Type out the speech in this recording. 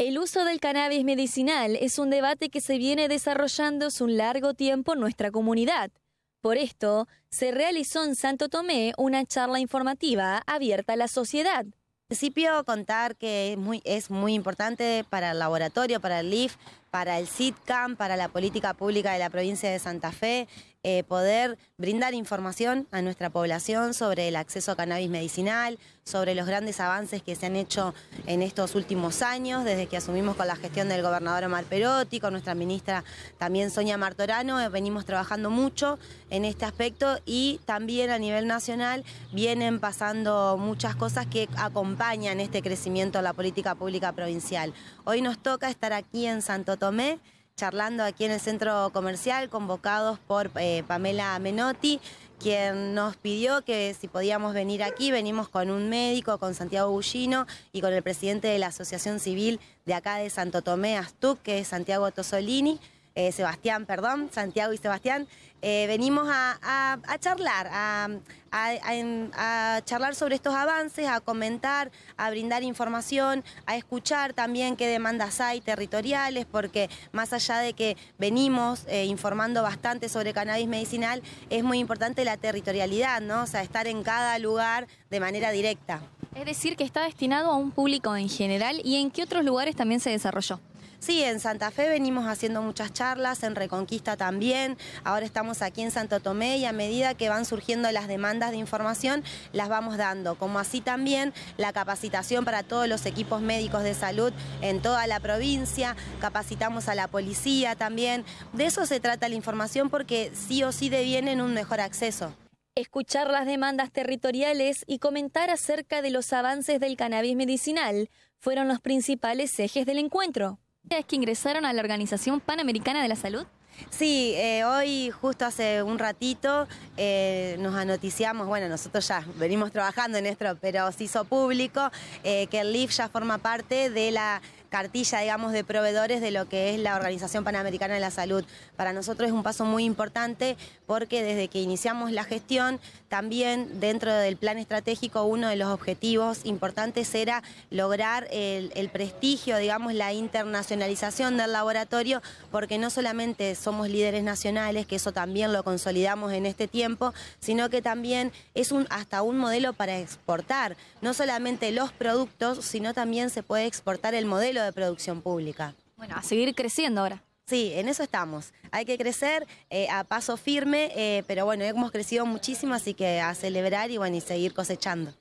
El uso del cannabis medicinal es un debate que se viene desarrollando hace un largo tiempo en nuestra comunidad. Por esto, se realizó en Santo Tomé una charla informativa abierta a la sociedad. En principio, contar que es muy, es muy importante para el laboratorio, para el LIF, para el SITCAM, para la política pública de la provincia de Santa Fe, eh, poder brindar información a nuestra población sobre el acceso a cannabis medicinal, sobre los grandes avances que se han hecho en estos últimos años, desde que asumimos con la gestión del gobernador Omar Perotti, con nuestra ministra también Sonia Martorano, eh, venimos trabajando mucho en este aspecto y también a nivel nacional vienen pasando muchas cosas que acompañan este crecimiento de la política pública provincial. Hoy nos toca estar aquí en Santo tomé charlando aquí en el centro comercial, convocados por eh, Pamela Menotti, quien nos pidió que si podíamos venir aquí, venimos con un médico, con Santiago Bullino y con el presidente de la Asociación Civil de acá de Santo Tomé, Astuc, que es Santiago Tosolini eh, Sebastián, perdón, Santiago y Sebastián, eh, venimos a, charlar, a, charlar sobre estos avances, a comentar, a brindar información, a escuchar también qué demandas hay territoriales, porque más allá de que venimos eh, informando bastante sobre cannabis medicinal, es muy importante la territorialidad, ¿no? O sea, estar en cada lugar de manera directa. Es decir, que está destinado a un público en general y en qué otros lugares también se desarrolló. Sí, en Santa Fe venimos haciendo muchas charlas, en Reconquista también, ahora estamos aquí en Santo Tomé y a medida que van surgiendo las demandas de información las vamos dando, como así también la capacitación para todos los equipos médicos de salud en toda la provincia, capacitamos a la policía también, de eso se trata la información porque sí o sí devienen un mejor acceso escuchar las demandas territoriales y comentar acerca de los avances del cannabis medicinal fueron los principales ejes del encuentro que ingresaron a la Organización Panamericana de la Salud? Sí, eh, hoy justo hace un ratito eh, nos anoticiamos, bueno, nosotros ya venimos trabajando en esto, pero se hizo público eh, que el LIF ya forma parte de la cartilla, digamos, de proveedores de lo que es la Organización Panamericana de la Salud. Para nosotros es un paso muy importante porque desde que iniciamos la gestión, también dentro del plan estratégico, uno de los objetivos importantes era lograr el, prestigio, digamos, la internacionalización del laboratorio, porque no solamente somos líderes nacionales, que eso también lo consolidamos en este tiempo, sino que también es un, hasta un modelo para exportar, no solamente los productos, sino también se puede exportar el modelo de producción pública. Bueno, a seguir creciendo ahora. Sí, en eso estamos. Hay que crecer eh, a paso firme, eh, pero bueno, hemos crecido muchísimo, así que a celebrar y bueno, y seguir cosechando.